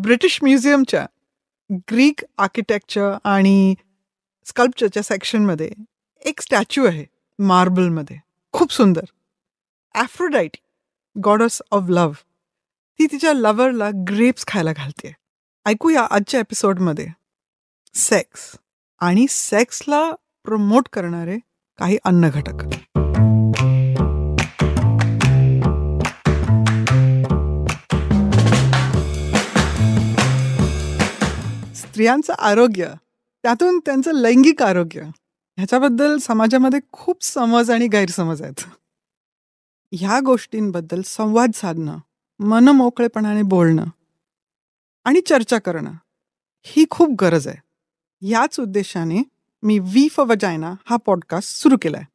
British म्युझियमच्या Greek architecture आणि स्कल्पचरच्या सेक्शनमध्ये एक स्टॅच्यू आहे मार्बलमध्ये खूप सुंदर ॲफ्रोडाईट गॉडस ऑफ लव्ह ती तिच्या लव्हरला ग्रेप्स खायला घालते ऐकूया आजच्या एपिसोडमध्ये सेक्स आणि सेक्सला प्रमोट करणारे काही अन्न घटक स्त्रियांचं आरोग्य त्यातून त्यांचं लैंगिक आरोग्य ह्याच्याबद्दल समाजामध्ये खूप समज आणि गैरसमज आहेत ह्या गोष्टींबद्दल संवाद साधणं मोकळेपणाने बोलणं आणि चर्चा करणं ही खूप गरज आहे याच उद्देशाने मी वी फॉर वजायना हा पॉडकास्ट सुरू केला आहे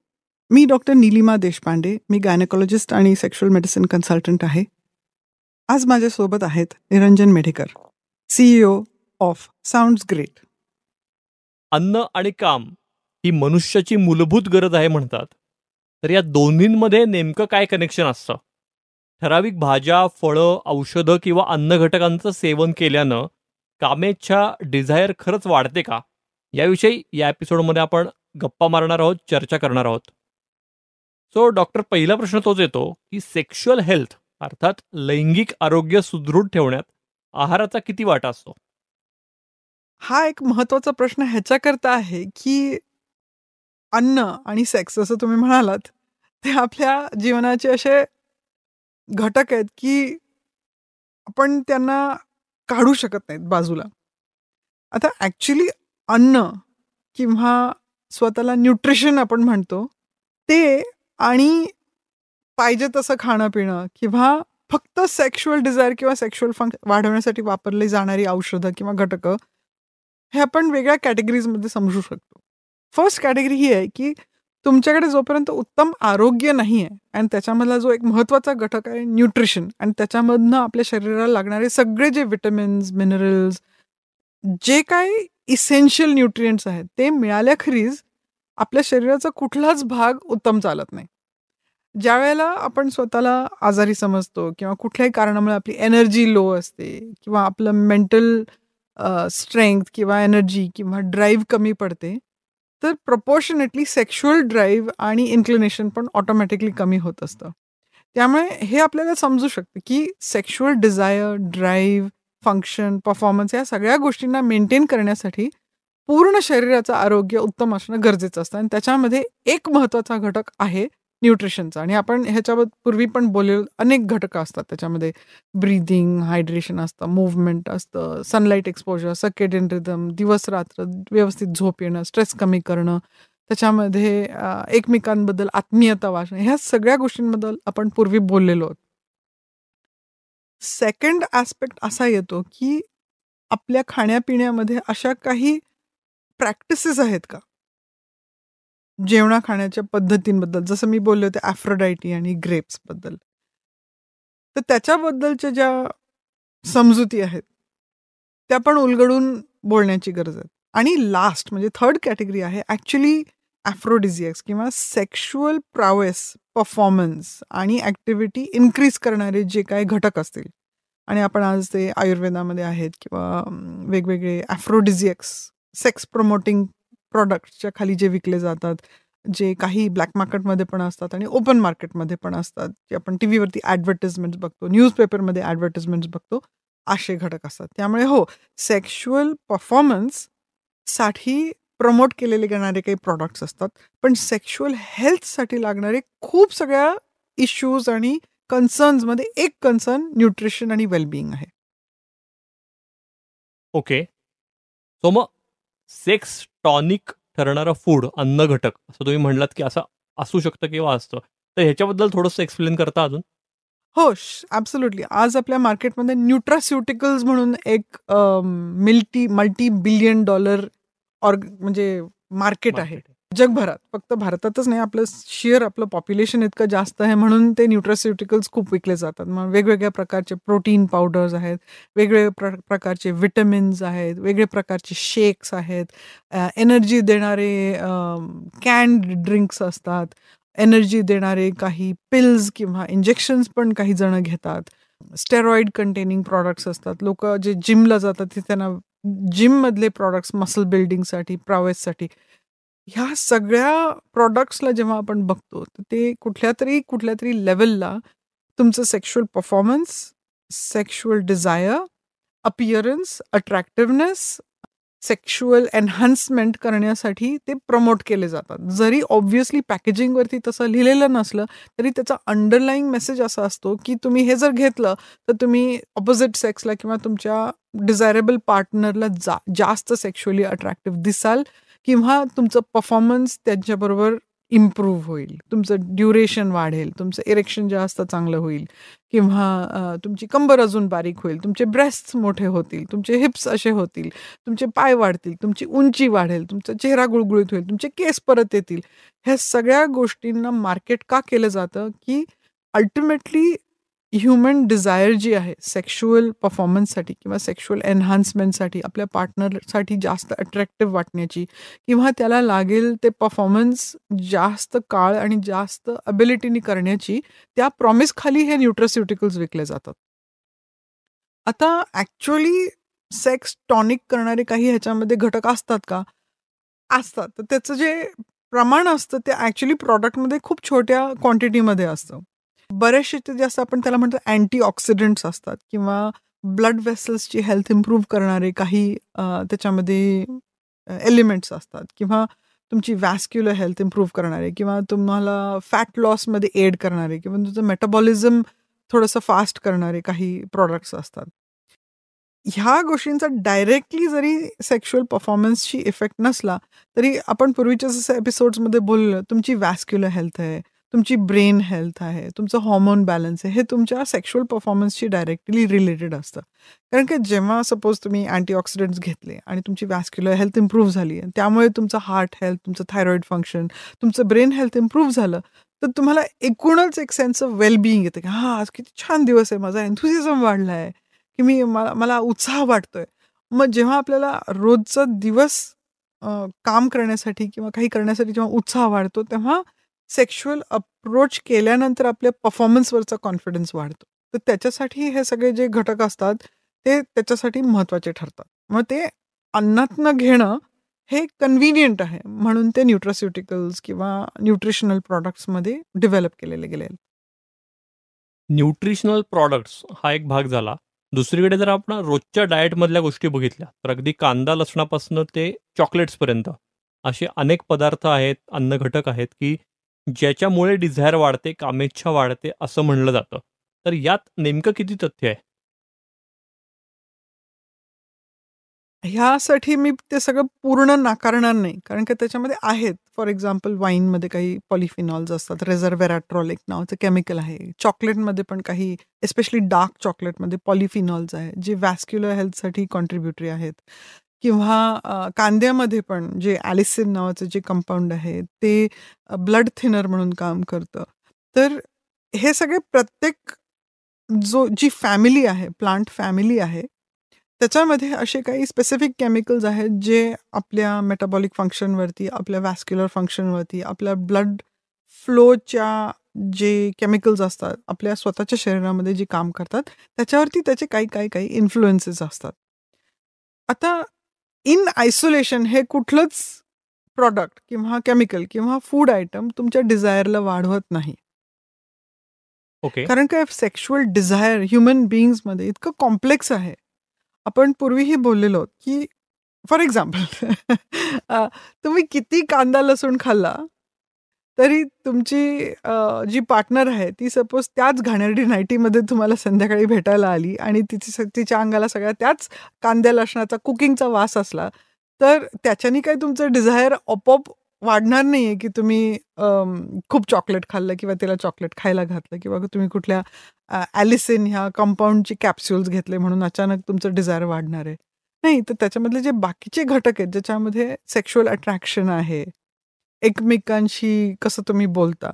मी डॉक्टर निलिमा देशपांडे मी गायनेकॉलॉजिस्ट आणि सेक्शुअल मेडिसिन कन्सल्टंट आहे आज माझ्यासोबत आहेत Niranjan Medhekar CEO of Sound Great अन्न आणि काम ही मनुष्याची मूलभूत गरज आहे म्हणतात तर या दोन्हींमध्ये नेमकं काय कनेक्शन असतं ठराविक भाज्या फळं औषधं किंवा अन्न घटकांचं सेवन केल्यानं कामेच्छा डिझायर खरंच वाढते का याविषयी या एपिसोडमध्ये आपण गप्पा मारणार आहोत चर्चा करणार आहोत सो डॉक्टर पहिला प्रश्न तोच येतो की सेक्शुअल हेल्थ अर्थात लैंगिक आरोग्य सुदृढ ठेवण्यात आहाराचा किती वाटा असतो हा एक महत्वाचा प्रश्न ह्याच्याकरता आहे की अन्न आणि सेक्स असं तुम्ही म्हणालात ते आपल्या जीवनाचे असे घटक आहेत की आपण त्यांना काढू शकत नाहीत बाजूला आता ॲक्च्युली अन्न किंवा स्वतःला न्यूट्रिशन आपण म्हणतो ते आणि पाहिजे तसं खाणं पिणं किंवा फक्त सेक्शुअल डिझायर किंवा सेक्शुअल फंक्शन वाढवण्यासाठी वापरली जाणारी औषधं किंवा घटकं हे आपण वेगळ्या कॅटेगरीजमध्ये समजू शकतो फर्स्ट कॅटेगरी ही आहे की तुमच्याकडे जोपर्यंत उत्तम आरोग्य नाही आहे आणि त्याच्यामधला जो एक महत्त्वाचा घटक आहे न्यूट्रिशन आणि त्याच्यामधनं आपल्या शरीराला लागणारे सगळे जे विटॅमिन्स मिनरल्स जे काय इसेन्शियल न्यूट्रिएंट्स आहेत ते मिळाल्याखेरीज आपल्या शरीराचा कुठलाच भाग उत्तम चालत नाही ज्या वेळेला आपण स्वतःला आजारी समजतो किंवा कुठल्याही कारणामुळे आपली एनर्जी लो असते किंवा आपलं मेंटल स्ट्रेंथ किंवा एनर्जी किंवा ड्राईव्ह कमी पडते तर प्रपोर्शनेटली सेक्शुअल ड्राईव्ह आणि इन्क्लिनेशन पण ऑटोमॅटिकली कमी होत असतं त्यामुळे हे आपल्याला समजू शकतं की sexual desire drive function performance या सगळ्या गोष्टींना मेंटेन करण्यासाठी पूर्ण शरीराचं आरोग्य उत्तम असणं गरजेचं असतं आणि त्याच्यामध्ये एक महत्त्वाचा घटक आहे न्यूट्रिशनचा आणि आपण ह्याच्याबद्दल पूर्वी पण बोललेलो अनेक घटक असतात त्याच्यामध्ये ब्रीदिंग हायड्रेशन असतं मुवमेंट असतं सनलाईट एक्सपोजर सकेडेन रिदम दिवस रात्र व्यवस्थित झोप येणं स्ट्रेस कमी करणं त्याच्यामध्ये एकमेकांबद्दल आत्मीयता वाचणं ह्या सगळ्या गोष्टींबद्दल आपण पूर्वी बोललेलो आहोत सेकंड ॲस्पेक्ट असा येतो की आपल्या खाण्यापिण्यामध्ये अशा काही प्रॅक्टिसेस आहेत का जेवणा खाण्याच्या पद्धतींबद्दल जसं मी बोलले होते ॲफ्रोडायटी आणि ग्रेप्सबद्दल तर त्याच्याबद्दलच्या ज्या समजुती आहेत त्या पण उलगडून बोलण्याची गरज आहे आणि लास्ट म्हणजे थर्ड कॅटेगरी आहे ॲक्च्युली ॲफ्रोडिझियक्स किंवा सेक्शुअल प्रावेस परफॉर्मन्स आणि ॲक्टिव्हिटी इन्क्रीज करणारे जे काय घटक असतील आणि आपण आज ते आयुर्वेदामध्ये आहेत किंवा वेगवेगळे ॲफ्रोडिझियक्स सेक्स प्रमोटिंग प्रॉडक्टच्या खाली जे विकले जातात जे काही ब्लॅक मार्केटमध्ये पण असतात आणि ओपन मार्केटमध्ये पण असतात जे आपण टी व्हीवरती ॲडव्हर्टिजमेंट्स बघतो न्यूजपेपरमध्ये ॲडव्हर्टिजमेंट्स बघतो असे घटक असतात त्यामुळे हो सेक्शुअल परफॉर्मन्ससाठी प्रमोट केलेले गेणारे काही प्रॉडक्ट्स असतात पण सेक्शुअल हेल्थसाठी लागणारे खूप सगळ्या इश्यूज आणि कन्सर्न्समध्ये एक कन्सर्न न्यूट्रिशन आणि वेलबिईंग आहे ओके सो मग सेक्स टॉनिक ठरणारा फूड अन्न घटक असं तुम्ही म्हणलात की असं असू शकतं किंवा असतं तर ह्याच्याबद्दल थोडंसं एक्सप्लेन करता अजून हो ॲब्सोल्युटली आज आपल्या मार्केटमध्ये न्यूट्रास्युटिकल्स म्हणून एक मिल्टी मल्टी बिलियन डॉलर ऑर्ग म्हणजे मार्केट आहे जगभरात फक्त भारतातच नाही आपलं शेअर आपलं पॉप्युलेशन इतकं जास्त आहे म्हणून ते न्यूट्रास्युटिकल्स खूप विकले जातात मग वेगवेगळ्या प्रकारचे प्रोटीन पावडर्स आहेत वेगवेगळे प्र प्रकारचे विटमिन्स आहेत वेगळे प्रकारचे शेक्स आहेत एनर्जी देणारे कॅन्ड ड्रिंक्स असतात एनर्जी देणारे काही पिल्स किंवा इंजेक्शन्स पण काही जणं घेतात स्टेरॉइड कंटेनिंग प्रॉडक्ट्स असतात लोक जे जिमला जातात ते त्यांना जिममधले प्रॉडक्ट्स मसल बिल्डिंगसाठी प्रावेससाठी ह्या सगळ्या प्रॉडक्ट्सला जेव्हा आपण बघतो तर ते कुठल्या तरी कुठल्या तरी लेवलला तुमचं sexual performance sexual desire appearance attractiveness sexual enhancement करण्यासाठी ते प्रमोट केले जातात जरी ऑब्व्हियसली पॅकेजिंगवरती तसं लिहिलेलं नसलं तरी त्याचा अंडरलाईंग मेसेज असा असतो की तुम्ही हे जर घेतलं तर तुम्ही ऑपोजिट सेक्सला किंवा तुमच्या डिझायरेबल पार्टनरला जा जास्त सेक्शुअली अट्रॅक्टिव्ह दिसाल किंवा तुमचं परफॉर्मन्स त्यांच्याबरोबर इम्प्रूव्ह होईल तुमचं ड्युरेशन वाढेल तुमचं इरेक्शन जास्त चांगलं होईल किंवा तुमची कंबर अजून बारीक होईल तुमचे ब्रेस्ट मोठे होतील तुमचे हिप्स असे होतील तुमचे पाय वाढतील तुमची उंची वाढेल तुमचा चेहरा गुळगुळीत होईल तुमचे केस परत येतील ह्या सगळ्या गोष्टींना मार्केट का केलं जातं की अल्टिमेटली ह्युमन डिझायर जी आहे सेक्शुअल परफॉर्मन्ससाठी किंवा सेक्शुअल एनहान्समेंटसाठी आपल्या पार्टनरसाठी जास्त अट्रॅक्टिव्ह वाटण्याची किंवा त्याला लागेल ते परफॉर्मन्स जास्त काळ आणि जास्त अबिलिटीनी करण्याची त्या प्रॉमिस खाली हे न्यूट्रास्युटिकल्स विकले जातात आता ॲक्च्युअली सेक्स टॉनिक करणारे काही ह्याच्यामध्ये घटक असतात का असतात तर त्याचं जे प्रमाण असतं ते ॲक्च्युली प्रॉडक्टमध्ये खूप छोट्या क्वांटिटीमध्ये असतं बरेचसे ते जास्त आपण त्याला म्हणतो अँटीऑक्सिडंट्स असतात किंवा ब्लड वेसल्सची हेल्थ इम्प्रूव्ह करणारे काही त्याच्यामध्ये एलिमेंट्स असतात किंवा तुमची वॅस्क्युलर हेल्थ इम्प्रूव्ह करणारे किंवा तुम्हाला फॅट लॉसमध्ये एड करणारे किंवा तुमचं मेटाबॉलिझम थोडंसं फास्ट करणारे काही प्रॉडक्ट्स असतात ह्या गोष्टींचा डायरेक्टली जरी सेक्शुअल परफॉर्मन्सची इफेक्ट नसला तरी आपण पूर्वीच्या जसं एपिसोड्समध्ये बोललो तुमची वॅस्क्युलर हेल्थ आहे तुमची ब्रेन हेल्थ आहे तुमचं हॉर्मोन बॅलन्स आहे हे तुमच्या सेक्शुअल परफॉर्मन्सशी डायरेक्टली रिलेटेड असतं कारण की जेव्हा सपोज तुम्ही अँटीऑक्सिडंट्स घेतले आणि तुमची वॅस्क्युलर हेल्थ इम्प्रूव्ह झाली आहे त्यामुळे तुमचं हार्ट हेल्थ तुमचं थायरॉईड फंक्शन तुमचं ब्रेन हेल्थ इम्प्रूव्ह झालं तर तुम्हाला एकूणच एक सेन्स ऑफ वेलबिईंग येतं की हां आज किती छान दिवस आहे माझा एन्थुझिझम वाढला आहे की मी मला मला उत्साह वाटतोय मग जेव्हा आपल्याला रोजचा दिवस काम करण्यासाठी किंवा काही करण्यासाठी जेव्हा उत्साह वाढतो तेव्हा सेक्शुअल अप्रोच केल्यानंतर आपल्या परफॉर्मन्सवरचा कॉन्फिडन्स वाढतो तर त्याच्यासाठी हे सगळे जे घटक असतात ते त्याच्यासाठी महत्त्वाचे ठरतात मग ते अन्नातनं घेणं हे कन्व्हिनियंट आहे म्हणून ते न्यूट्रास्युटिकल्स किंवा न्यूट्रिशनल प्रॉडक्ट्समध्ये डेव्हलप केलेले गेले न्यूट्रिशनल प्रॉडक्ट्स हा एक भाग झाला दुसरीकडे जर आपण रोजच्या डाएटमधल्या गोष्टी बघितल्या तर अगदी कांदा लसणापासून ते चॉकलेट्सपर्यंत असे अनेक पदार्थ आहेत अन्न घटक आहेत की ज्याच्यामुळे डिझायर वाढते कामेच्छा वाढते असं म्हणलं जातं तर यात नेमकं किती तथ्य आहे ह्यासाठी मी ते सगळं पूर्ण नाकारणार नाही कारण की त्याच्यामध्ये आहेत फॉर एक्झाम्पल वाईनमध्ये काही पॉलिफिनॉल्स असतात रेझर्वेरॅट्रॉल एक नावाचं केमिकल आहे चॉकलेटमध्ये पण काही एस्पेशली डार्क चॉकलेटमध्ये पॉलिफिनॉल्स आहे जे वॅस्क्युलर हेल्थसाठी कॉन्ट्रीब्युटरी आहेत किंवा कांद्यामध्ये पण जे ॲलिसिन नावाचं जे कंपाऊंड आहे ते ब्लड थिनर म्हणून काम करतं तर हे सगळे प्रत्येक जो जी फॅमिली आहे प्लांट फॅमिली आहे त्याच्यामध्ये असे काही स्पेसिफिक केमिकल्स आहेत जे आपल्या मेटाबॉलिक फंक्शनवरती आपल्या वॅस्क्युलर फंक्शनवरती आपल्या ब्लड फ्लोच्या जे केमिकल्स असतात आपल्या स्वतःच्या शरीरामध्ये जे काम करतात त्याच्यावरती त्याचे काही काही काही इन्फ्लुएन्सेस असतात आता इन आयसोलेशन हे कुठलंच प्रॉडक्ट किंवा केमिकल किंवा फूड आयटम तुमच्या डिझायरला वाढवत नाही ओके okay. कारण काय सेक्शुअल डिझायर ह्युमन मध्ये इतकं कॉम्प्लेक्स आहे आपण पूर्वीही बोललेलो की फॉर एक्झाम्पल तुम्ही किती कांदा लसूण खाल्ला तरी तुमची जी पार्टनर आहे ती सपोज त्याच घाणेरडी नाईटीमध्ये तुम्हाला संध्याकाळी भेटायला आली आणि तिची तिच्या अंगाला सगळ्या त्याच कांद्या लसणाचा कुकिंगचा वास असला तर त्याच्याने काही तुमचं डिझायर ऑपॉप वाढणार नाही आहे की तुम्ही खूप चॉकलेट खाल्लं किंवा तिला चॉकलेट खायला घातलं किंवा तुम्ही कुठल्या ॲलिसिन ह्या कंपाऊंडची कॅप्स्युल्स घेतले म्हणून अचानक तुमचं डिझायर वाढणार आहे नाही तर त्याच्यामधले जे बाकीचे घटक आहेत ज्याच्यामध्ये सेक्शुअल अट्रॅक्शन आहे एकमेकांशी कसं तुम्ही बोलता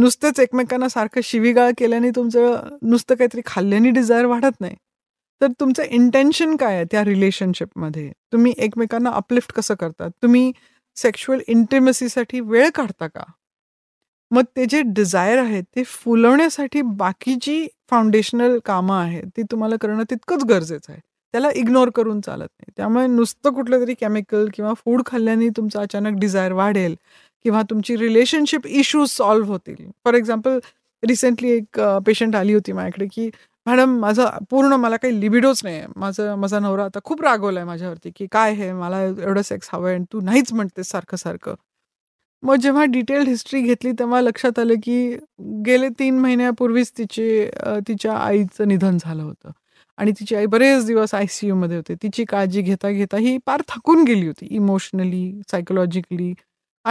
नुसतेच एकमेकांना सारखं शिवीगाळ केल्याने तुमचं नुसतं काहीतरी खाल्ल्याने डिझायर वाढत नाही तर तुमचं इंटेन्शन काय आहे त्या रिलेशनशिपमध्ये तुम्ही एकमेकांना अपलिफ्ट कसं करता तुम्ही सेक्शुअल इंटिमसीसाठी वेळ काढता का मग ते जे डिझायर आहेत ते फुलवण्यासाठी बाकीची फाउंडेशनल कामं आहेत ती तुम्हाला करणं तितकंच गरजेचं आहे त्याला इग्नोर करून चालत नाही त्यामुळे नुसतं कुठलं तरी केमिकल किंवा फूड खाल्ल्याने तुमचा अचानक डिझायर वाढेल किंवा तुमची रिलेशनशिप इश्यूज सॉल्व्ह होतील फॉर एक्झाम्पल रिसेंटली एक पेशंट आली होती माझ्याकडे की मॅडम माझं पूर्ण मला काही लिबिडोच नाही आहे माझं माझा नवरा आता खूप रागवला आहे माझ्यावरती की काय आहे मला एवढं सेक्स हवं आहे तू नाहीच म्हणतेस सारखं सारखं मग जेव्हा डिटेल्ड हिस्ट्री घेतली तेव्हा लक्षात आलं की गेले तीन महिन्यापूर्वीच तिचे तिच्या आईचं निधन झालं होतं आणि तिची आई बरेच दिवस आय सी यूमध्ये होते तिची काळजी घेता घेता ही पार थकून गेली होती इमोशनली सायकोलॉजिकली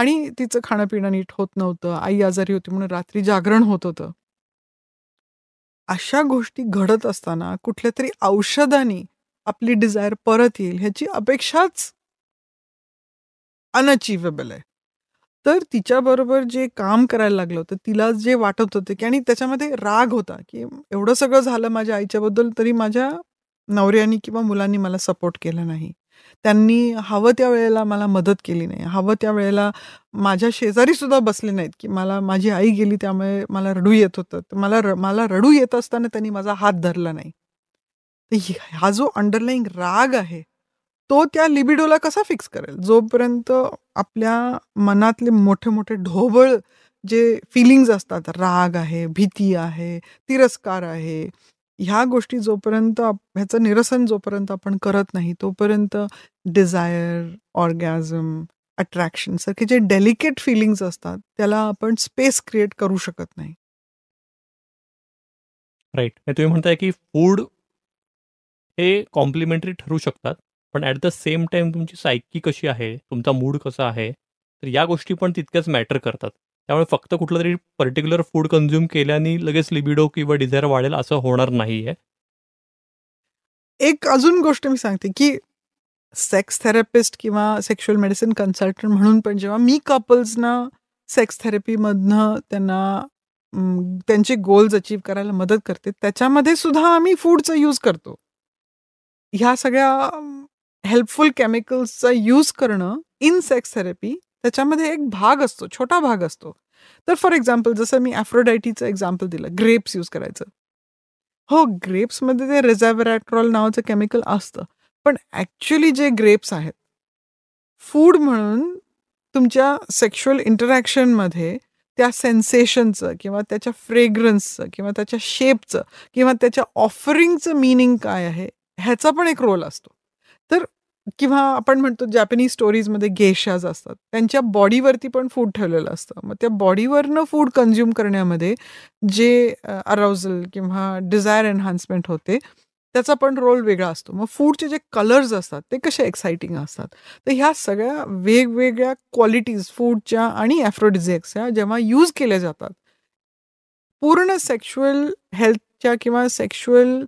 आणि तिचं पिणं नीट होत नव्हतं आई आजारी होती म्हणून रात्री जागरण होत होतं अशा गोष्टी घडत असताना कुठल्या तरी औषधाने आपली डिझायर परत येईल ह्याची अपेक्षाच अनअचिवेबल आहे तर तिच्याबरोबर जे काम करायला लागलं होतं तिला जे वाटत होते की आणि त्याच्यामध्ये राग होता की एवढं सगळं झालं माझ्या आईच्याबद्दल तरी माझ्या नवऱ्यानी किंवा मुलांनी मला सपोर्ट केला नाही त्यांनी हवं त्या वेळेला मला मदत केली नाही हवं त्या वेळेला माझ्या शेजारी सुद्धा बसले नाहीत की मला माझी आई गेली त्यामुळे मला रडू येत होतं मला मला रडू येत असताना त्यांनी माझा हात धरला नाही तर हा जो अंडरलाईंग राग आहे तो त्या लिबिडोला कसा फिक्स करेल जोपर्यंत आपल्या मनातले मोठे मोठे ढोबळ जे फीलिंग्स असतात राग आहे भीती आहे तिरस्कार आहे ह्या गोष्टी जोपर्यंत ह्याचं निरसन जोपर्यंत आपण करत नाही तोपर्यंत डिझायर ऑर्गॅझम अट्रॅक्शन सारखे जे डेलिकेट फीलिंग्स असतात त्याला आपण स्पेस क्रिएट करू शकत नाही राईट म्हणजे तुम्ही म्हणताय की फूड हे कॉम्प्लिमेंटरी ठरू शकतात पण ॲट द सेम टाइम तुमची सायकी कशी आहे तुमचा मूड कसा आहे तर या गोष्टी पण तितक्याच मॅटर करतात त्यामुळे फक्त कुठलं तरी पर्टिक्युलर फूड कन्झ्युम केल्याने लगेच लिबिडो किंवा डिझायर वाढेल असं होणार नाही आहे एक अजून गोष्ट मी सांगते की सेक्स थेरपिस्ट किंवा सेक्शुअल मेडिसिन कन्सल्टंट म्हणून पण जेव्हा मी कपल्सना सेक्स थेरपीमधनं त्यांना त्यांचे गोल्स अचीव करायला मदत करते त्याच्यामध्ये सुद्धा आम्ही फूडचा यूज करतो ह्या सगळ्या हेल्पफुल केमिकल्सचा यूज करणं इन सेक्स थेरपी त्याच्यामध्ये एक भाग असतो छोटा भाग असतो तर फॉर एक्झाम्पल जसं मी ॲफ्रोडायटीचं एक्झाम्पल दिलं ग्रेप्स यूज करायचं हो ग्रेप्समध्ये ते रेझॅव्हरॅट्रॉल नावाचं केमिकल असतं पण ॲक्च्युली जे ग्रेप्स आहेत फूड म्हणून तुमच्या सेक्शुअल इंटरॅक्शनमध्ये त्या सेन्सेशनचं किंवा त्याच्या फ्रेग्रन्सचं किंवा त्याच्या शेपचं किंवा त्याच्या ऑफरिंगचं मिनिंग काय आहे ह्याचा पण एक रोल असतो तर किंवा आपण म्हणतो जॅपनीज स्टोरीजमध्ये गेशाज असतात त्यांच्या बॉडीवरती पण फूड ठेवलेलं असतं मग त्या बॉडीवरनं फूड कन्झ्युम करण्यामध्ये जे अराउजल किंवा डिझायर एन्हान्समेंट होते त्याचा पण रोल वेगळा असतो मग फूडचे जे कलर्स असतात ते कसे एक्साइटिंग असतात तर ह्या सगळ्या वेगवेगळ्या क्वालिटीज फूडच्या आणि ॲफ्रोडिझेक्सच्या जेव्हा यूज केल्या जातात पूर्ण सेक्शुअल हेल्थच्या किंवा सेक्शुअल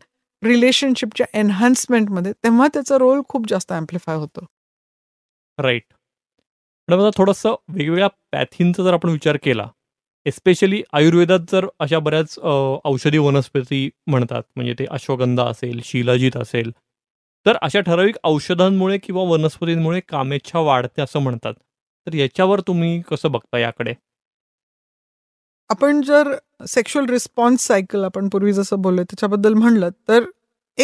रिलेशनशिपच्या एन्हान्समेंटमध्ये तेव्हा त्याचा रोल खूप जास्त ॲम्प्लिफाय होतो राईट मॅडम आता थोडंसं वेगवेगळ्या पॅथींचा जर आपण विचार केला एस्पेशली आयुर्वेदात जर अशा बऱ्याच औषधी वनस्पती म्हणतात म्हणजे ते अश्वगंधा असेल शिलाजीत असेल तर अशा ठराविक औषधांमुळे किंवा वनस्पतींमुळे कामेच्छा वाढते असं म्हणतात तर याच्यावर तुम्ही कसं बघता याकडे आपण जर सेक्शुअल रिस्पॉन्स सायकल आपण पूर्वी जसं बोललो त्याच्याबद्दल म्हणलं तर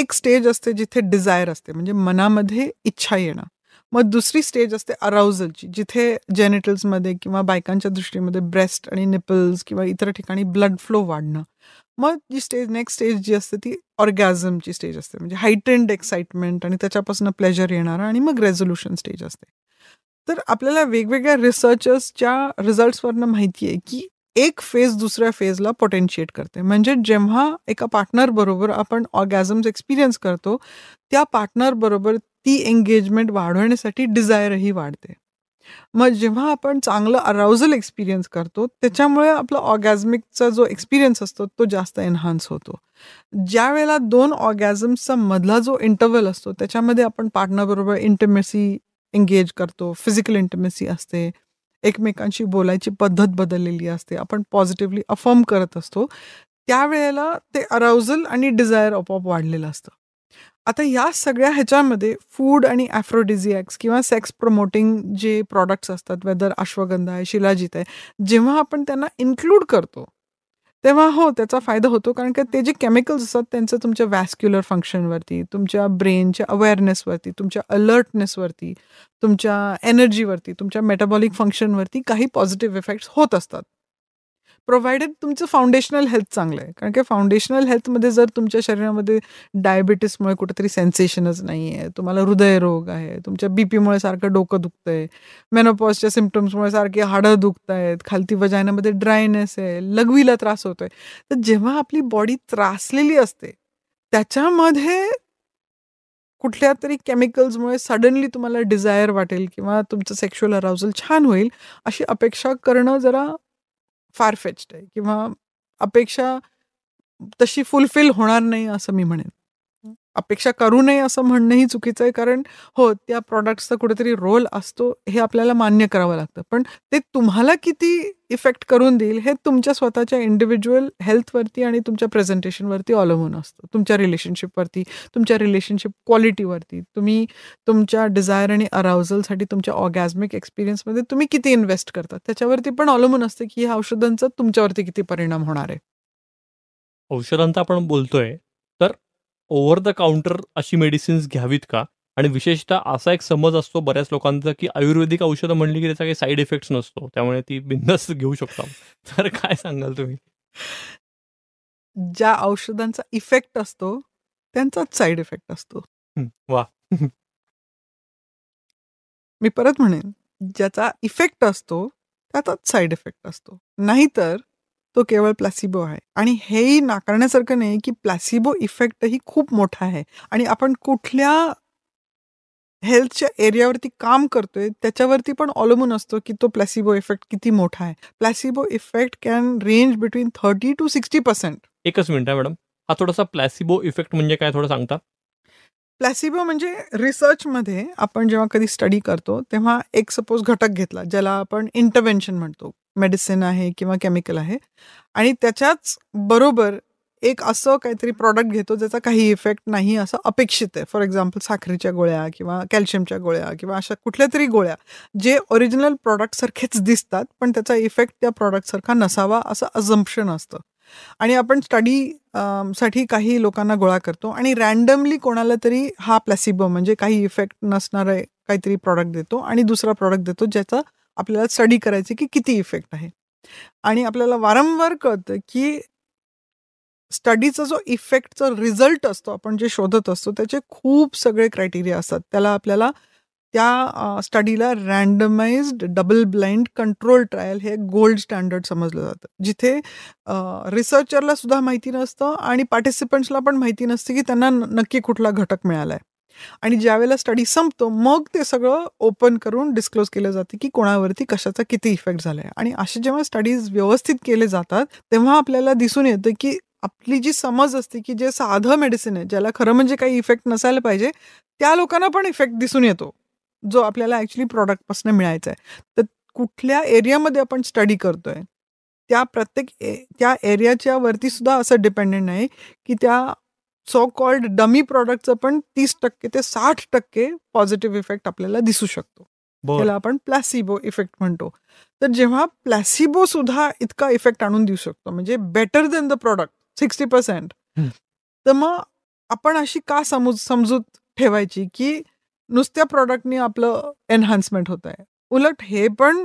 एक स्टेज असते जिथे डिझायर असते म्हणजे मनामध्ये इच्छा येणं मग दुसरी स्टेज असते अराउजलची जिथे जेनेटल्समध्ये किंवा बायकांच्या दृष्टीमध्ये ब्रेस्ट आणि निपल्स किंवा इतर ठिकाणी ब्लड फ्लो वाढणं मग जी स्टेज नेक्स्ट स्टेज जी असते ती ऑर्गॅझमची स्टेज असते म्हणजे हायटेंड एक्साइटमेंट आणि त्याच्यापासून प्लेजर येणारं आणि मग रेझोल्युशन स्टेज असते तर आपल्याला वेगवेगळ्या रिसर्चर्सच्या रिझल्ट्सवरनं माहिती आहे की एक फेज दुसऱ्या फेजला पोटेन्शिएट करते म्हणजे जेव्हा एका पार्टनर बरोबर आपण ऑर्गॅझम्स एक्सपिरियन्स करतो त्या पार्टनर बरोबर ती एंगेजमेंट वाढवण्यासाठी डिझायरही वाढते मग जेव्हा आपण चांगलं अराउजल एक्सपिरियन्स करतो त्याच्यामुळे आपला ऑर्गॅझमिकचा जो एक्सपिरियन्स असतो तो जास्त एन्हान्स होतो ज्या वेळेला दोन ऑर्गॅझम्सचा मधला जो इंटरवल असतो त्याच्यामध्ये आपण पार्टनरबरोबर इंटिमेसी एंगेज करतो फिजिकल इंटिमेसी असते एकमेकांशी बोलायची पद्धत बदललेली असते आपण पॉझिटिव्हली अफर्म करत असतो त्यावेळेला ते अराउजल आणि डिझायर आपोआप वाढलेलं असतं आता या सगळ्या ह्याच्यामध्ये फूड आणि ॲफ्रोडिझिॲक्स किंवा सेक्स प्रमोटिंग जे प्रॉडक्ट्स असतात वेदर अश्वगंधा आहे शिलाजीत आहे जेव्हा आपण त्यांना इन्क्लूड करतो तेव्हा हो त्याचा फायदा होतो कारण की ते जे केमिकल्स असतात त्यांचं तुमच्या वॅस्क्युलर फंक्शनवरती तुमच्या ब्रेनच्या अवेअरनेसवरती तुमच्या अलर्टनेसवरती तुमच्या एनर्जीवरती तुमच्या मेटाबॉलिक फंक्शनवरती काही पॉझिटिव्ह इफेक्ट्स होत असतात प्रोव्हायडेड तुमचं फाउंडेशनल हेल्थ चांगलं आहे कारण की फाउंडेशनल हेल्थमध्ये जर तुमच्या शरीरामध्ये डायबिटीसमुळे कुठेतरी सेन्सेशनच नाही आहे तुम्हाला हृदयरोग आहे तुमच्या बी पीमुळे सारखं डोकं दुखतं आहे मेनोपॉजच्या सिमटम्समुळे सारखी हाडं दुखत आहेत खालती वजायनामध्ये ड्रायनेस आहे लघवीला त्रास होतो आहे तर जेव्हा आपली बॉडी त्रासलेली असते त्याच्यामध्ये कुठल्या तरी केमिकल्समुळे सडनली तुम्हाला डिझायर वाटेल किंवा तुमचं सेक्शुअल अराउजल छान होईल अशी अपेक्षा करणं जरा फारफेच्ड आहे किंवा अपेक्षा तशी फुलफिल होणार नाही असं मी म्हणेन अपेक्षा करू नये असं म्हणणंही चुकीचं आहे कारण हो त्या प्रॉडक्ट्सचा कुठेतरी रोल असतो हे आपल्याला मान्य करावं लागतं पण ते तुम्हाला किती इफेक्ट करून देईल हे तुमच्या स्वतःच्या इंडिव्हिज्युअल हेल्थवरती आणि तुमच्या प्रेझेंटेशनवरती अवलंबून असतो तुमच्या रिलेशनशिपवरती तुमच्या रिलेशनशिप क्वालिटीवरती तुम्ही तुमच्या डिझायर आणि अराउझलसाठी तुमच्या ऑगॅझमिक एक्सपिरियन्समध्ये तुम्ही किती इन्व्हेस्ट करता त्याच्यावरती पण अवलंबून असतं की ह्या औषधांचा तुमच्यावरती किती परिणाम होणार आहे औषधांचा आपण बोलतोय तर ओव्हर द काउंटर अशी मेडिसिन्स घ्यावीत का आणि विशेषतः असा एक समज असतो बऱ्याच लोकांचा की आयुर्वेदिक औषधं म्हणली की त्याचा काही साईड इफेक्ट्स नसतो त्यामुळे ती बिंदस घेऊ शकतो तर काय सांगाल तुम्ही ज्या औषधांचा इफेक्ट असतो त्यांचाच साईड इफेक्ट असतो वा मी परत म्हणेन ज्याचा इफेक्ट असतो त्याचाच साईड इफेक्ट असतो नाहीतर तो केवळ प्लॅसिबो आहे आणि हेही नाकारण्यासारखं नाही की प्लॅसिबो इफेक्टही खूप मोठा आहे आणि आपण कुठल्या हेल्थच्या एरियावरती काम करतोय त्याच्यावरती पण अवलंबून असतो की तो प्लॅसिबो इफेक्ट किती मोठा आहे placebo effect can range between thirty to sixty percent एकच मिनिट आहे मॅडम हा थोडासा प्लॅसिबो इफेक्ट म्हणजे काय थोडं सांगता प्लॅसिबो म्हणजे रिसर्चमध्ये आपण जेव्हा कधी स्टडी करतो तेव्हा एक सपोज घटक घेतला ज्याला आपण इंटरव्हेन्शन म्हणतो मेडिसिन आहे किंवा केमिकल आहे आणि त्याच्याच बरोबर एक असं काहीतरी प्रॉडक्ट घेतो ज्याचा काही इफेक्ट नाही असं अपेक्षित आहे फॉर एक्झाम्पल साखरेच्या गोळ्या किंवा कॅल्शियमच्या गोळ्या किंवा अशा कुठल्या तरी गोळ्या जे ओरिजिनल प्रॉडक्टसारखेच दिसतात पण त्याचा इफेक्ट त्या प्रॉडक्टसारखा नसावा असं अजम्पशन असतं आणि आपण स्टडी साठी काही लोकांना गोळा करतो आणि रॅन्डमली कोणाला तरी हा प्लॅसिबो म्हणजे काही इफेक्ट नसणारे काहीतरी प्रॉडक्ट देतो आणि दुसरा प्रॉडक्ट देतो ज्याचा आपल्याला स्टडी करायचे की किती इफेक्ट आहे आणि आपल्याला वारंवार कळतं की स्टडीचा जो इफेक्टचा रिझल्ट असतो आपण जे शोधत असतो त्याचे खूप सगळे क्रायटेरिया असतात त्याला आपल्याला त्या स्टडीला randomised double blind control trial हे गोल्ड स्टँडर्ड समजलं जातं जिथे रिसर्चरला सुद्धा माहिती नसतं आणि पार्टिसिपंट्सला पण माहिती नसते की त्यांना नक्की कुठला घटक मिळाला आहे आणि ज्यावेळेला स्टडी संपतो मग ते सगळं ओपन करून डिस्क्लोज केलं जाते की कोणावरती कशाचा किती इफेक्ट झाला आहे आणि असे जेव्हा स्टडीज व्यवस्थित केले जातात तेव्हा आपल्याला दिसून येतं की आपली जी समज असते की जे साधं मेडिसिन आहे ज्याला खरं म्हणजे काही इफेक्ट नसायला पाहिजे त्या लोकांना पण इफेक्ट दिसून येतो जो आपल्याला ॲक्च्युली प्रॉडक्टपासून मिळायचा आहे तर कुठल्या एरियामध्ये आपण स्टडी करतोय त्या प्रत्येक ए त्या एरियाच्या वरती सुद्धा असं डिपेंडेंट नाही की त्या सो कॉल्ड डमी प्रॉडक्टचं पण तीस टक्के ते साठ टक्के पॉझिटिव्ह इफेक्ट आपल्याला दिसू शकतो त्याला आपण प्लॅसिबो इफेक्ट म्हणतो तर जेव्हा प्लॅसिबो सुद्धा इतका इफेक्ट आणून देऊ शकतो म्हणजे better than the product sixty percent तर मग आपण अशी का समज समजूत ठेवायची की नुसत्या प्रॉडक्टने आपलं एन्हान्समेंट होत आहे उलट हे पण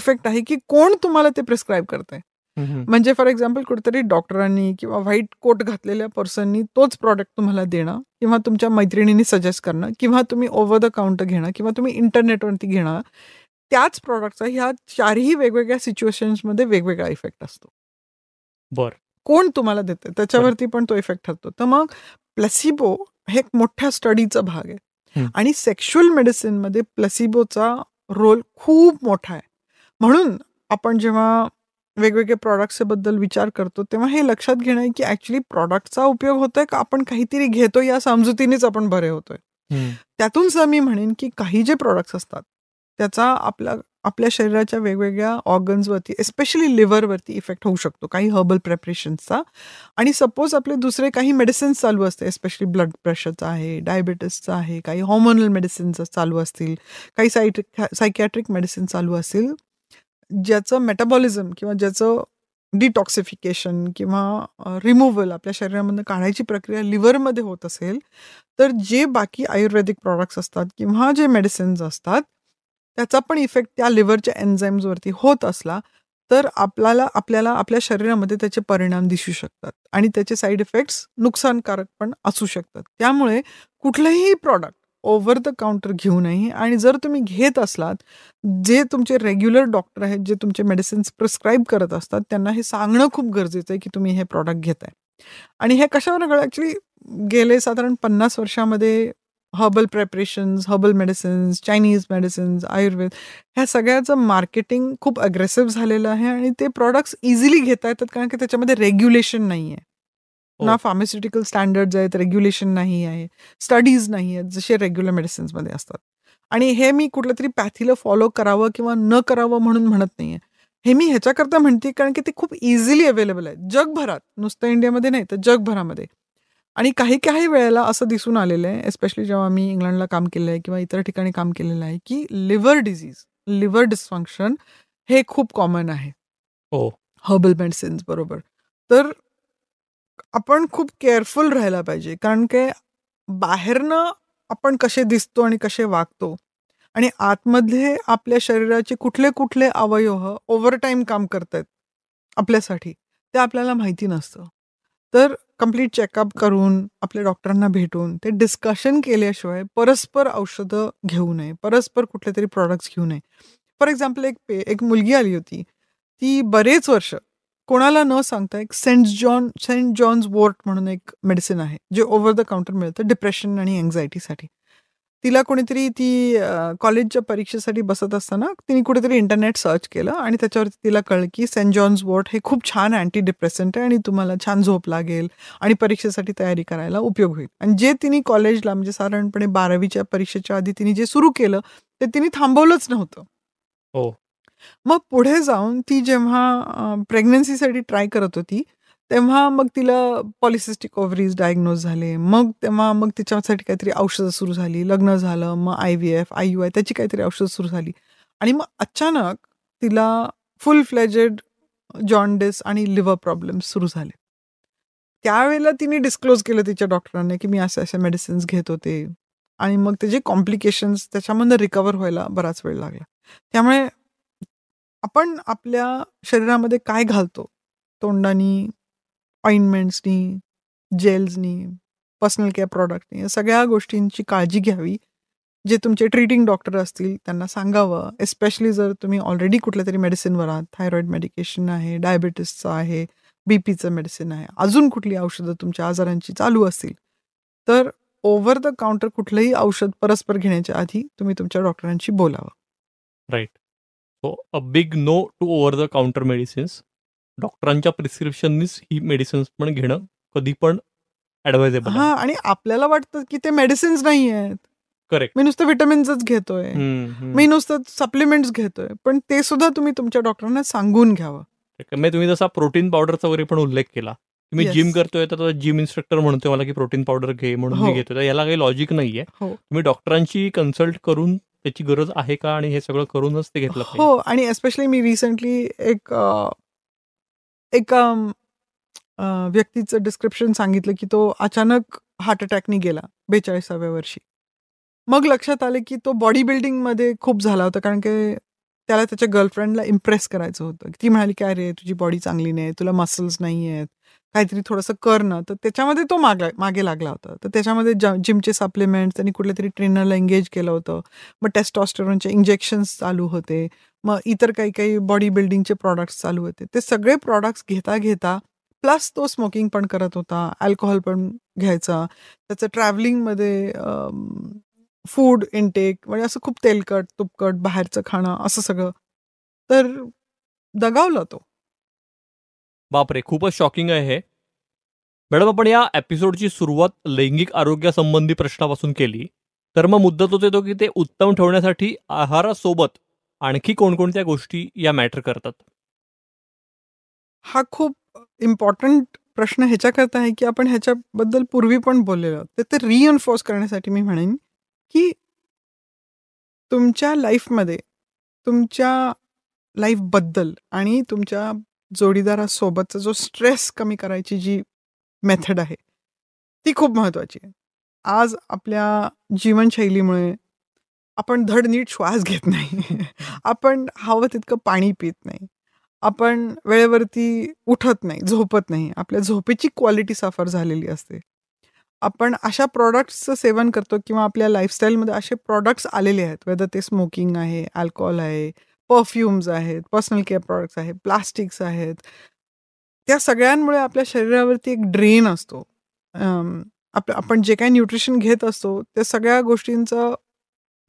इफेक्ट आहे की कोण तुम्हाला ते प्रिस्क्राईब करत आहे म्हणजे फॉर एक्झाम्पल कुठेतरी डॉक्टरांनी किंवा व्हाईट कोट घातलेल्या पर्सननी तोच प्रॉडक्ट तुम्हाला देणं किंवा तुमच्या मैत्रिणींनी सजेस्ट करणं किंवा तुम्ही ओव्हर द काउंटर घेणं किंवा तुम्ही इंटरनेटवरती घेणं त्याच प्रॉडक्टचा ह्या चारही वेगवेगळ्या मध्ये वेगवेगळा इफेक्ट असतो बर कोण तुम्हाला देते त्याच्यावरती पण तो इफेक्ट ठरतो तर मग प्लसिबो हे एक मोठ्या स्टडीचा भाग आहे आणि सेक्शुअल मेडिसिनमध्ये प्लसिबोचा रोल खूप मोठा आहे म्हणून आपण जेव्हा वेगवेगळे प्रॉडक्ट्सबद्दल विचार करतो तेव्हा हे लक्षात घेणं की ऍक्च्युली प्रॉडक्टचा उपयोग होतोय का आपण काहीतरी घेतो या समजुतीनेच आपण बरे होतोय त्यातून जर मी म्हणेन की काही जे प्रॉडक्ट्स असतात त्याचा आपला आपल्या शरीराच्या वेगवेगळ्या ऑर्गन्सवरती एस्पेशली लिव्हरवरती इफेक्ट होऊ शकतो काही हर्बल प्रेपरेशन्सचा आणि सपोज आपले दुसरे काही मेडिसिन्स चालू असते एस्पेशली ब्लड प्रेशरचा आहे डायबिटीसचं आहे काही हॉर्मोनल मेडिसिन्स चालू असतील काही सायट सायकॅट्रिक मेडिसिन चालू असतील ज्याचं मेटाबॉलिझम किंवा ज्याचं डिटॉक्सिफिकेशन किंवा रिमूव्हल आपल्या शरीरामधून काढायची प्रक्रिया लिव्हरमध्ये होत असेल तर जे बाकी आयुर्वेदिक प्रॉडक्ट्स असतात किंवा जे मेडिसिन्स असतात त्याचा पण इफेक्ट त्या लिव्हरच्या एन्झाईम्सवरती होत असला तर आपल्याला आपल्याला आपल्या शरीरामध्ये त्याचे परिणाम दिसू शकतात आणि त्याचे साईड इफेक्ट्स नुकसानकारक पण असू शकतात त्यामुळे कुठलंही प्रॉडक्ट ओव्हर द काउंटर घेऊ नये आणि जर तुम्ही घेत असलात जे तुमचे रेग्युलर डॉक्टर आहेत जे तुमचे मेडिसिन्स प्रिस्क्राईब करत असतात त्यांना हे सांगणं खूप गरजेचं आहे की तुम्ही हे प्रॉडक्ट घेत आहे आणि हे कशावर कळलं ॲक्च्युली गेले साधारण पन्नास वर्षामध्ये herbal preparations herbal medicines Chinese medicines Ayurveda ह्या सगळ्याचं मार्केटिंग खूप अग्रेसिव्ह झालेलं आहे आणि ते प्रॉडक्ट्स इझिली घेता येतात कारण की त्याच्यामध्ये रेग्युलेशन नाही आहे हो. ना फार्मास्युटिकल स्टँडर्ड आहेत रेग्युलेशन नाही आहे स्टडीज नाही आहेत जसे रेग्युलर मेडिसिन्समध्ये असतात आणि हे मी कुठलं तरी पॅथीला फॉलो करावं किंवा न करावं म्हणून म्हणत नाहीये हे मी ह्याच्याकरता म्हणते कारण की ते खूप इझिली अवेलेबल आहे जगभरात नुसतं इंडियामध्ये नाही तर जगभरामध्ये आणि काही काही वेळेला असं दिसून आलेलं आहे एस्पेशली जेव्हा मी इंग्लंडला काम केलं आहे किंवा इतर ठिकाणी काम केलेलं आहे की लिव्हर डिझीज लिव्हर डिस्फंक्शन हे खूप कॉमन आहे हर्बल हो. मेडिसिन्स बरोबर तर आपण खूप केअरफुल राहायला पाहिजे कारण की बाहेरनं आपण कसे दिसतो आणि कसे वागतो आणि आतमध्ये आपल्या शरीराचे कुठले कुठले अवयव ओव्हर टाईम काम आहेत आपल्यासाठी ते आपल्याला माहिती नसतं तर कम्प्लीट चेकअप करून आपल्या डॉक्टरांना भेटून ते डिस्कशन केल्याशिवाय परस्पर औषधं घेऊ नये परस्पर कुठले तरी प्रॉडक्ट्स घेऊ नये फॉर एक्झाम्पल एक पे एक मुलगी आली होती ती बरेच वर्ष कोणाला न सांगता एक Saint John Saint John's wort म्हणून एक मेडिसिन आहे जे ओव्हर द काउंटर मिळतं डिप्रेशन आणि अँझायटीसाठी तिला कोणीतरी ती कॉलेजच्या परीक्षेसाठी बसत असताना तिने कुठेतरी इंटरनेट सर्च केलं आणि त्याच्यावरती तिला कळलं की सेंट जॉन्स वॉर्ट हे खूप छान अँटी डिप्रेसंट आहे आणि तुम्हाला छान झोप लागेल आणि परीक्षेसाठी तयारी करायला उपयोग होईल आणि जे तिने कॉलेजला म्हणजे साधारणपणे बारावीच्या परीक्षेच्या आधी तिने जे सुरू केलं ते तिने थांबवलंच नव्हतं हो मग पुढे जाऊन ती जेव्हा प्रेग्नन्सीसाठी ट्राय करत होती तेव्हा मग तिला पॉलिसिस्टिक ओव्हरीज डायग्नोज झाले मग तेव्हा मग तिच्यासाठी काहीतरी औषधं सुरू झाली लग्न झालं मग I V F I U I त्याची काहीतरी औषधं सुरू झाली आणि मग अचानक तिला फुल फ्लेजेड जॉन्डिस आणि लिव्हर प्रॉब्लेम्स सुरू झाले त्यावेळेला तिने डिस्क्लोज केलं तिच्या डॉक्टरांनी की मी असे असे मेडिसिन्स घेत होते आणि मग त्याचे कॉम्प्लिकेशन्स त्याच्यामधनं रिकवर व्हायला बराच वेळ लागला त्यामुळे आपण आपल्या शरीरामध्ये काय घालतो तोंडानी ऑइंटमेंट्सनी जेल्सनी पर्सनल केअर प्रॉडक्टनी या सगळ्या गोष्टींची काळजी घ्यावी जे तुमचे ट्रीटिंग डॉक्टर असतील त्यांना सांगावं एस्पेशली जर तुम्ही ऑलरेडी कुठल्या तरी मेडिसिनवर आहात थायरॉईड मेडिकेशन आहे डायबेटीसचं आहे बी पीचं मेडिसिन आहे अजून कुठली औषधं तुमच्या आजारांची चालू असतील तर ओव्हर द काउंटर कुठलंही औषध परस्पर घेण्याच्या आधी तुम्ही तुमच्या डॉक्टरांशी बोलावं right so a big no to over the counter medicines डॉक्टरांच्या प्रिस्क्रिप्शननीच ही मेडिसिन्स पण घेणं कधी पण ऍडवायजेबल हा आणि आपल्याला वाटतं की ते मेडिसिन्स नाही आहेत करेक्ट मी नुसतं विटामिन्सच घेतोय मी नुसतं सप्लिमेंट्स घेतोय पण ते सुद्धा तुम्ही तुमच्या डॉक्टरांना सांगून घ्यावं तुम्ही जसा प्रोटीन पावडरचा वगैरे पण उल्लेख केला मी जिम करतोय तर जिम इन्स्ट्रक्टर म्हणतोय मला की प्रोटीन पावडर घे म्हणून मी हो. घेतोय याला काही लॉजिक नाहीये हो. तुम्ही डॉक्टरांशी कन्सल्ट करून त्याची गरज आहे का आणि हे सगळं करूनच ते घेतलं हो आणि एस्पेशली मी रिसेंटली एक एक व्यक्तीचं डिस्क्रिप्शन सांगितलं की तो अचानक हार्ट अटॅकने गेला बेचाळीसाव्या वर्षी मग लक्षात आले की तो बॉडी बिल्डिंगमध्ये खूप झाला होता कारण की त्याला त्याच्या गर्लफ्रेंडला इम्प्रेस करायचं होतं ती म्हणाली की रे तुझी बॉडी चांगली नाही तुला मसल्स नाही आहेत काहीतरी थोडंसं करणं तर त्याच्यामध्ये तो माग मागे लागला होता तर त्याच्यामध्ये जिमचे सप्लिमेंट्स त्यांनी कुठल्या तरी ट्रेनरला एंगेज केलं होतं मग टेस्टॉस्टेरॉनचे इंजेक्शन्स चालू होते मग इतर काही काही बॉडी बिल्डिंगचे प्रॉडक्ट्स चालू होते ते सगळे प्रॉडक्ट्स घेता घेता प्लस तो स्मोकिंग पण करत होता अल्कोहोल पण घ्यायचा त्याचं ट्रॅव्हलिंगमध्ये फूड इनटेक म्हणजे असं खूप तेलकट तुपकट बाहेरचं खाणं असं सगळं तर दगावला तो बापरे खूपच शॉकिंग आहे हे मॅडम आपण या एपिसोडची सुरुवात लैंगिक आरोग्यासंबंधी प्रश्नापासून केली तर मग मुद्दा तोच येतो की ते उत्तम ठेवण्यासाठी आहारासोबत आणखी कोणकोणत्या गोष्टी या मॅटर करतात हा खूप इम्पॉर्टंट प्रश्न ह्याच्याकरता आहे की आपण ह्याच्याबद्दल पूर्वी पण बोललेलो ते ते रिएन्फोर्स करण्यासाठी मी म्हणेन की तुमच्या लाईफमध्ये तुमच्या लाईफबद्दल आणि तुमच्या जोडीदारासोबतचा जो स्ट्रेस कमी करायची जी मेथड आहे ती खूप महत्त्वाची आहे आज आपल्या जीवनशैलीमुळे आपण धड नीट श्वास घेत नाही आपण हवं तितकं पाणी पित नाही आपण वेळेवरती उठत नाही झोपत नाही आपल्या झोपेची क्वालिटी सफर झालेली असते आपण अशा प्रॉडक्ट्सचं सेवन करतो किंवा आपल्या लाईफस्टाईलमध्ये असे प्रॉडक्ट्स आलेले आहेत वेदर ते स्मोकिंग आहे अल्कोहोल आहे परफ्युम्स आहेत पर्सनल केअर प्रॉडक्ट्स आहेत प्लास्टिक्स आहेत त्या सगळ्यांमुळे आपल्या शरीरावरती एक ड्रेन असतो आप आपण जे काही न्यूट्रिशन घेत असतो त्या सगळ्या गोष्टींचा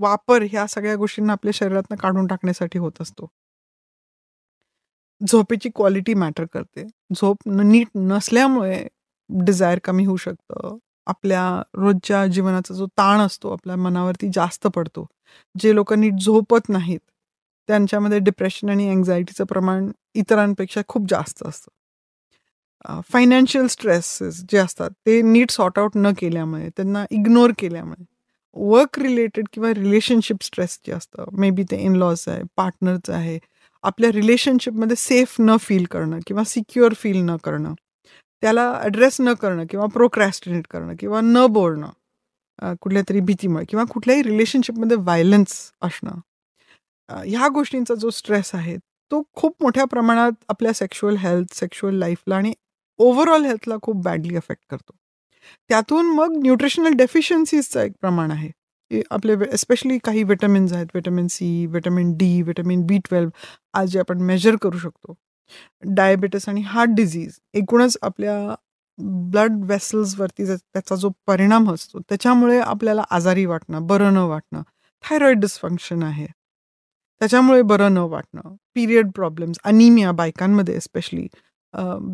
वापर ह्या सगळ्या गोष्टींना आपल्या शरीरातनं काढून टाकण्यासाठी होत असतो झोपेची क्वालिटी मॅटर करते झोप नीट नसल्यामुळे डिझायर कमी होऊ शकतं आपल्या रोजच्या जीवनाचा जो ताण असतो आपल्या मनावरती जास्त पडतो जे लोक नीट झोपत नाहीत त्यांच्यामध्ये डिप्रेशन आणि अँझायटीचं प्रमाण इतरांपेक्षा खूप जास्त असतं फायनान्शियल स्ट्रेसेस जे असतात ते नीट सॉर्ट आउट न केल्यामुळे त्यांना इग्नोर केल्यामुळे वर्क रिलेटेड किंवा रिलेशनशिप स्ट्रेस जे असतं मे बी ते इन लॉज आहे पार्टनरचं आहे आपल्या रिलेशनशिपमध्ये सेफ न फील करणं किंवा सिक्युअर फील न करणं त्याला ॲड्रेस न करणं किंवा प्रोक्रॅस्टिनेट करणं किंवा न बोलणं कुठल्या तरी भीतीमुळे किंवा कुठल्याही रिलेशनशिपमध्ये व्हायलन्स असणं ह्या गोष्टींचा जो स्ट्रेस आहे तो खूप मोठ्या प्रमाणात आपल्या सेक्शुअल हेल्थ सेक्शुअल लाईफला आणि ओव्हरऑल हेल्थला खूप बॅडली अफेक्ट करतो त्यातून मग न्यूट्रिशनल डेफिशियन्सीजचा एक प्रमाण आहे आपले एस्पेशली काही विटॅमिन्स आहेत vitamin C vitamin D vitamin B twelve आज जे आपण मेजर करू शकतो डायबिटीस आणि हार्ट डिझीज एकूणच आपल्या ब्लड वेसल्सवरती त्याचा जो परिणाम असतो त्याच्यामुळे आपल्याला आजारी वाटणं बरं न वाटणं थायरॉईड डिस्फंक्शन आहे त्याच्यामुळे बरं न वाटणं पिरियड प्रॉब्लेम्स अनिमिया बायकांमध्ये एस्पेशली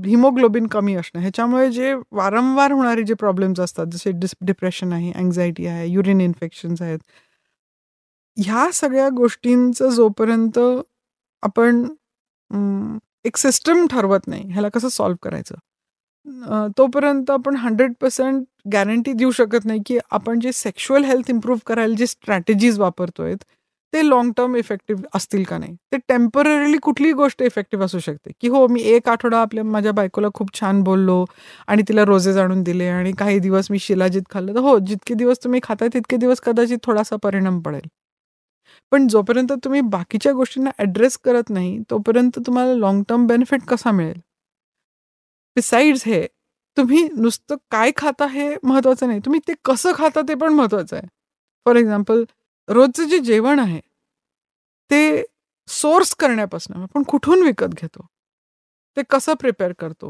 हिमोग्लोबिन कमी असणं ह्याच्यामुळे जे वारंवार होणारे जे प्रॉब्लेम्स असतात जसे डिस डिप्रेशन आहे अँझायटी आहे युरिन इन्फेक्शन्स आहेत ह्या सगळ्या गोष्टींचं जोपर्यंत आपण एक सिस्टम ठरवत नाही ह्याला कसं सॉल्व्ह करायचं तोपर्यंत आपण हंड्रेड पर्सेंट गॅरंटी देऊ शकत नाही की आपण जे सेक्शुअल हेल्थ इम्प्रूव्ह करायला जे स्ट्रॅटेजीज वापरतोय ते लॉंग टर्म इफेक्टिव्ह असतील का नाही ते टेम्पररीली कुठलीही गोष्ट इफेक्टिव्ह असू शकते की हो मी एक आठवडा आपल्या माझ्या बायकोला खूप छान बोललो आणि तिला रोजे आणून दिले आणि काही दिवस मी शिलाजीत खाल्लं तर हो जितके दिवस तुम्ही खाताय तितके दिवस कदाचित थोडासा परिणाम पडेल पण जोपर्यंत तुम्ही बाकीच्या गोष्टींना ॲड्रेस करत नाही तोपर्यंत तुम्हाला लाँग टर्म बेनिफिट कसा मिळेल बिसाईड्स हे तुम्ही नुसतं काय खाता हे महत्त्वाचं नाही तुम्ही ते कसं खाता ते पण महत्त्वाचं आहे फॉर एक्झाम्पल रोजचं जे जेवण आहे ते सोर्स करण्यापासून आपण कुठून विकत घेतो ते कसं प्रिपेअर करतो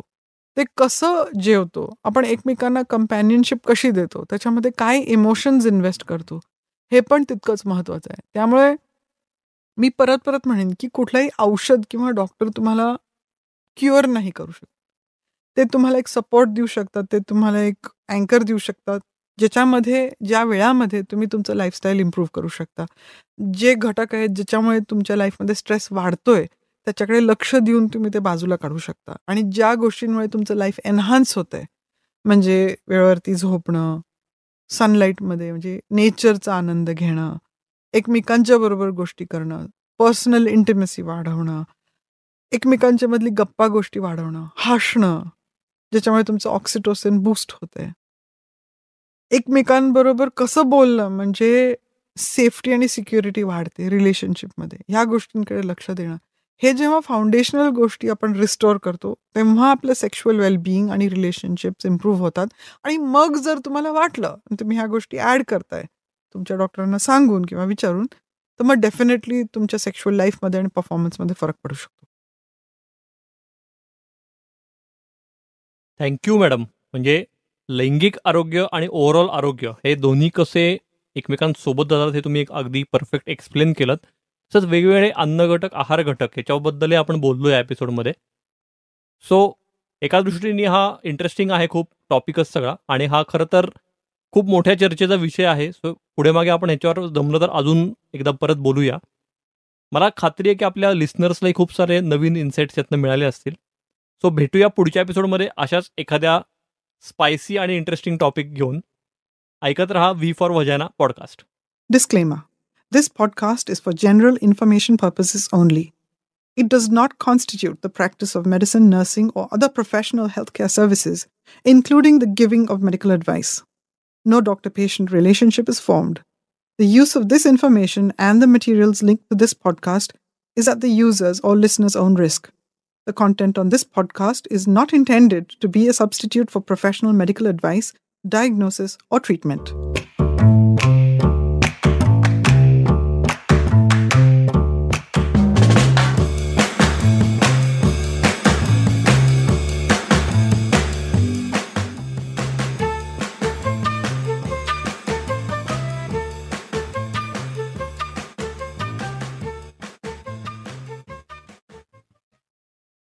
ते कसं जेवतो आपण एकमेकांना कंपॅनियनशिप कशी देतो त्याच्यामध्ये काय इमोशन्स इन्व्हेस्ट करतो हे पण तितकंच महत्त्वाचं आहे त्यामुळे मी परत परत म्हणेन की कुठलंही औषध किंवा डॉक्टर तुम्हाला क्युअर नाही करू शकत ते तुम्हाला एक सपोर्ट देऊ शकतात ते तुम्हाला एक अँकर देऊ शकतात ज्याच्यामध्ये ज्या वेळामध्ये तुम्ही तुमचं लाईफस्टाईल इम्प्रूव्ह करू शकता जे घटक आहेत ज्याच्यामुळे तुमच्या लाईफमध्ये स्ट्रेस वाढतोय त्याच्याकडे लक्ष देऊन तुम्ही ते बाजूला काढू शकता आणि ज्या गोष्टींमुळे तुमचं लाईफ एन्हान्स आहे म्हणजे वेळेवरती झोपणं सनलाईटमध्ये म्हणजे नेचरचा आनंद घेणं एकमेकांच्या बरोबर गोष्टी करणं पर्सनल इंटिमेसी वाढवणं एकमेकांच्या मधली गप्पा गोष्टी वाढवणं हसणं ज्याच्यामुळे तुमचं ऑक्सिटोसिन बूस्ट होतंय एकमेकांबरोबर कसं बोलणं म्हणजे सेफ्टी आणि सिक्युरिटी वाढते रिलेशनशिपमध्ये ह्या गोष्टींकडे लक्ष देणं हे जेव्हा फाउंडेशनल गोष्टी आपण रिस्टोअर करतो तेव्हा आपलं सेक्शुअल वेलबिईंग आणि रिलेशनशिप्स इम्प्रूव्ह होतात आणि मग जर तुम्हाला वाटलं तुम्ही ह्या गोष्टी ॲड करताय तुमच्या डॉक्टरांना सांगून किंवा विचारून तर मग डेफिनेटली तुमच्या सेक्शुअल लाईफमध्ये आणि परफॉर्मन्समध्ये फरक पडू शकतो थँक्यू मॅडम म्हणजे लैंगिक आरोग्य आणि ओव्हरऑल आरोग्य हे दोन्ही कसे एकमेकांसोबत जातात हे तुम्ही एक अगदी परफेक्ट एक्सप्लेन केलं तसंच वेगवेगळे अन्न घटक आहार घटक याच्याबद्दलही आपण बोललो या एपिसोडमध्ये सो एका दृष्टीने हा इंटरेस्टिंग आहे खूप टॉपिकच सगळा आणि हा खरं तर खूप मोठ्या चर्चेचा विषय आहे सो पुढे मागे आपण ह्याच्यावर जमलं तर अजून एकदा परत बोलूया मला खात्री आहे की आपल्या लिस्नर्सलाही खूप सारे नवीन इन्साईट्स यातनं मिळाले असतील सो भेटूया पुढच्या एपिसोडमध्ये अशाच एखाद्या Spicy and interesting topic, घेऊन ऐकत v4 for podcast. Disclaimer: This podcast is for general information purposes only. It does not constitute the practice of medicine, nursing, or other professional healthcare services, including the giving of medical advice. No doctor patient relationship is formed. The use of this information and the materials linked to this podcast is at the user's or listener's own risk. The content on this podcast is not intended to be a substitute for professional medical advice, diagnosis, or treatment.